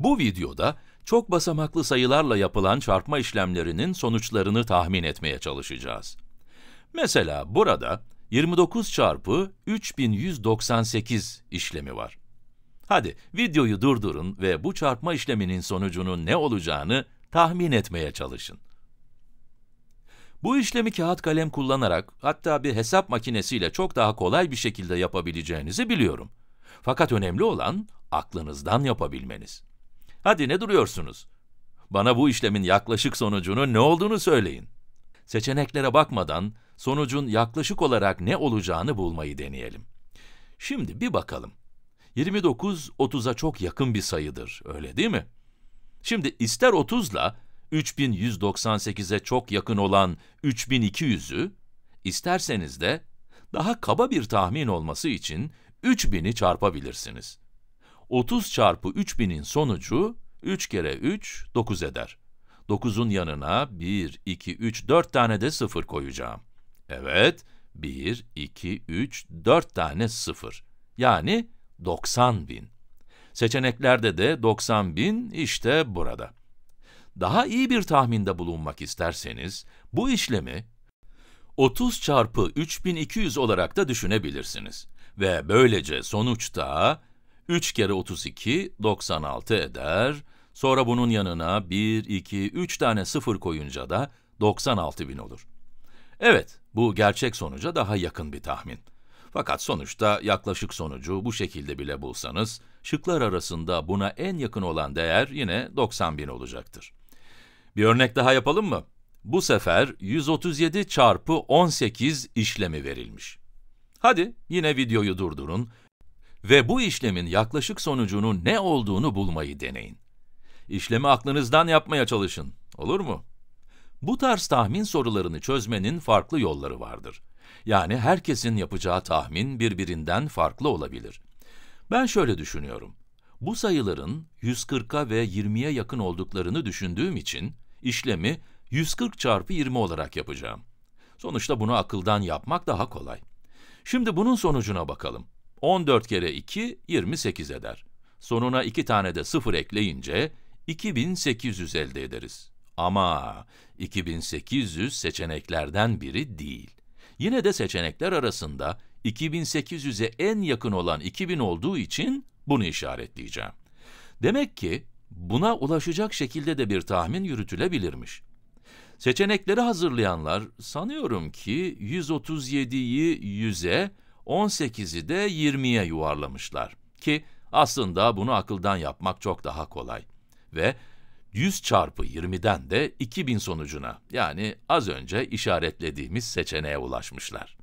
Bu videoda çok basamaklı sayılarla yapılan çarpma işlemlerinin sonuçlarını tahmin etmeye çalışacağız. Mesela burada 29 çarpı 3198 işlemi var. Hadi videoyu durdurun ve bu çarpma işleminin sonucunun ne olacağını tahmin etmeye çalışın. Bu işlemi kağıt kalem kullanarak, hatta bir hesap makinesiyle çok daha kolay bir şekilde yapabileceğinizi biliyorum. Fakat önemli olan aklınızdan yapabilmeniz. Hadi ne duruyorsunuz? Bana bu işlemin yaklaşık sonucunun ne olduğunu söyleyin. Seçeneklere bakmadan sonucun yaklaşık olarak ne olacağını bulmayı deneyelim. Şimdi bir bakalım. 29 30'a çok yakın bir sayıdır, öyle değil mi? Şimdi ister 30'la 3198'e çok yakın olan 3200'ü, isterseniz de daha kaba bir tahmin olması için 3000'i çarpabilirsiniz. 30 çarpı 3000'in sonucu 3 kere 3, 9 eder. 9'un yanına 1, 2, 3, 4 tane de 0 koyacağım. Evet, 1, 2, 3, 4 tane 0. Yani 90 bin. Seçeneklerde de 90 bin işte burada. Daha iyi bir tahminde bulunmak isterseniz, bu işlemi 30 çarpı 3200 olarak da düşünebilirsiniz. Ve böylece sonuçta 3 kere 32, 96 eder. Sonra bunun yanına 1, 2, 3 tane 0 koyunca da 96 bin olur. Evet, bu gerçek sonuca daha yakın bir tahmin. Fakat sonuçta yaklaşık sonucu bu şekilde bile bulsanız, şıklar arasında buna en yakın olan değer yine 90 bin olacaktır. Bir örnek daha yapalım mı? Bu sefer 137 çarpı 18 işlemi verilmiş. Hadi yine videoyu durdurun, ve bu işlemin yaklaşık sonucunun ne olduğunu bulmayı deneyin. İşlemi aklınızdan yapmaya çalışın, olur mu? Bu tarz tahmin sorularını çözmenin farklı yolları vardır. Yani herkesin yapacağı tahmin birbirinden farklı olabilir. Ben şöyle düşünüyorum. Bu sayıların 140'a ve 20'ye yakın olduklarını düşündüğüm için işlemi 140 çarpı 20 olarak yapacağım. Sonuçta bunu akıldan yapmak daha kolay. Şimdi bunun sonucuna bakalım. 14 kere 2, 28 eder. Sonuna 2 tane de 0 ekleyince 2800 elde ederiz. Ama 2800 seçeneklerden biri değil. Yine de seçenekler arasında 2800'e en yakın olan 2000 olduğu için bunu işaretleyeceğim. Demek ki buna ulaşacak şekilde de bir tahmin yürütülebilirmiş. Seçenekleri hazırlayanlar sanıyorum ki 137'yi 100'e, 18'i de 20'ye yuvarlamışlar ki aslında bunu akıldan yapmak çok daha kolay. Ve 100 çarpı 20'den de 2000 sonucuna yani az önce işaretlediğimiz seçeneğe ulaşmışlar.